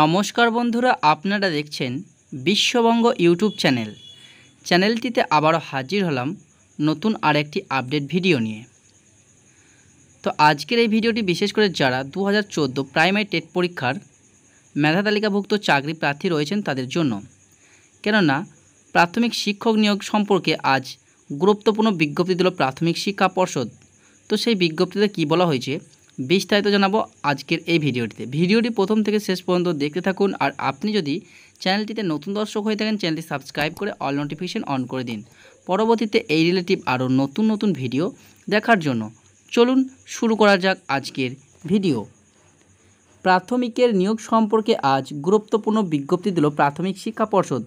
নমস্কার বন্ধুরা আপনারা দেখছেন বিশ্ববঙ্গ ইউটিউব চ্যানেল চ্যানেলটিতে আবারও হাজির হলাম নতুন আরেকটি আপডেট ভিডিও নিয়ে তো আজকের এই ভিডিওটি বিশেষ করে যারা দু হাজার প্রাইমারি টেট পরীক্ষার মেধা তালিকাভুক্ত চাকরি প্রার্থী রয়েছেন তাদের জন্য কেননা প্রাথমিক শিক্ষক নিয়োগ সম্পর্কে আজ গুরুত্বপূর্ণ বিজ্ঞপ্তি দিল প্রাথমিক শিক্ষা পর্ষদ তো সেই বিজ্ঞপ্তিতে কি বলা হয়েছে বিস্তারিত জানাবো আজকের এই ভিডিওটিতে ভিডিওটি প্রথম থেকে শেষ পর্যন্ত দেখতে থাকুন আর আপনি যদি চ্যানেলটিতে নতুন দর্শক হয়ে থাকেন চ্যানেলটি সাবস্ক্রাইব করে অল নোটিফিকেশান অন করে দিন পরবর্তীতে এই রিলেটিভ আরও নতুন নতুন ভিডিও দেখার জন্য চলুন শুরু করা যাক আজকের ভিডিও প্রাথমিকের নিয়োগ সম্পর্কে আজ গুরুত্বপূর্ণ বিজ্ঞপ্তি দিল প্রাথমিক শিক্ষা পর্ষদ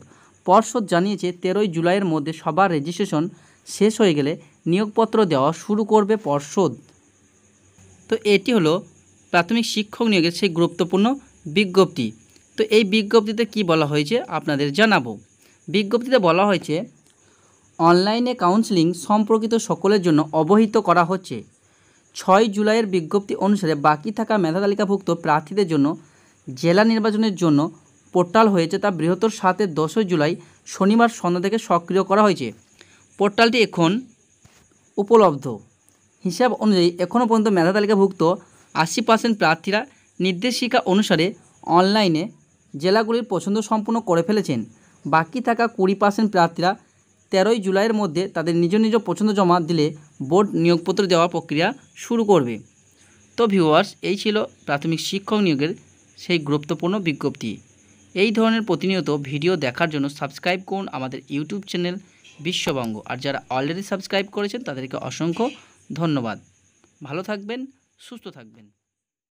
পর্ষদ জানিয়েছে তেরোই জুলাইয়ের মধ্যে সবার রেজিস্ট্রেশন শেষ হয়ে গেলে নিয়োগপত্র দেওয়া শুরু করবে পর্ষদ তো এটি হলো প্রাথমিক শিক্ষক নিয়োগের সেই গুরুত্বপূর্ণ বিজ্ঞপ্তি তো এই বিজ্ঞপ্তিতে কি বলা হয়েছে আপনাদের জানাবো বিজ্ঞপ্তিতে বলা হয়েছে অনলাইনে কাউন্সেলিং সম্পর্কিত সকলের জন্য অবহিত করা হচ্ছে ছয় জুলাইয়ের বিজ্ঞপ্তি অনুসারে বাকি থাকা মেধা তালিকাভুক্ত প্রার্থীদের জন্য জেলা নির্বাচনের জন্য পোর্টাল হয়েছে তা বৃহত্তর সাথে দশই জুলাই শনিবার সন্ধ্যা থেকে সক্রিয় করা হয়েছে পোর্টালটি এখন উপলব্ধ হিসাব অনুযায়ী এখনও পর্যন্ত মেধা তালিকাভুক্ত আশি পার্সেন্ট প্রার্থীরা নির্দেশিকা অনুসারে অনলাইনে জেলাগুলির পছন্দ সম্পূর্ণ করে ফেলেছেন বাকি থাকা কুড়ি পার্সেন্ট প্রার্থীরা তেরোই জুলাইয়ের মধ্যে তাদের নিজ নিজ পছন্দ জমা দিলে বোর্ড নিয়োগপত্র দেওয়া প্রক্রিয়া শুরু করবে তো ভিউয়ার্স এই ছিল প্রাথমিক শিক্ষক নিয়োগের সেই গুরুত্বপূর্ণ বিজ্ঞপ্তি এই ধরনের প্রতিনিয়ত ভিডিও দেখার জন্য সাবস্ক্রাইব করুন আমাদের ইউটিউব চ্যানেল বিশ্ববঙ্গ আর যারা অলরেডি সাবস্ক্রাইব করেছেন তাদেরকে অসংখ্য ধন্যবাদ ভালো থাকবেন সুস্থ থাকবেন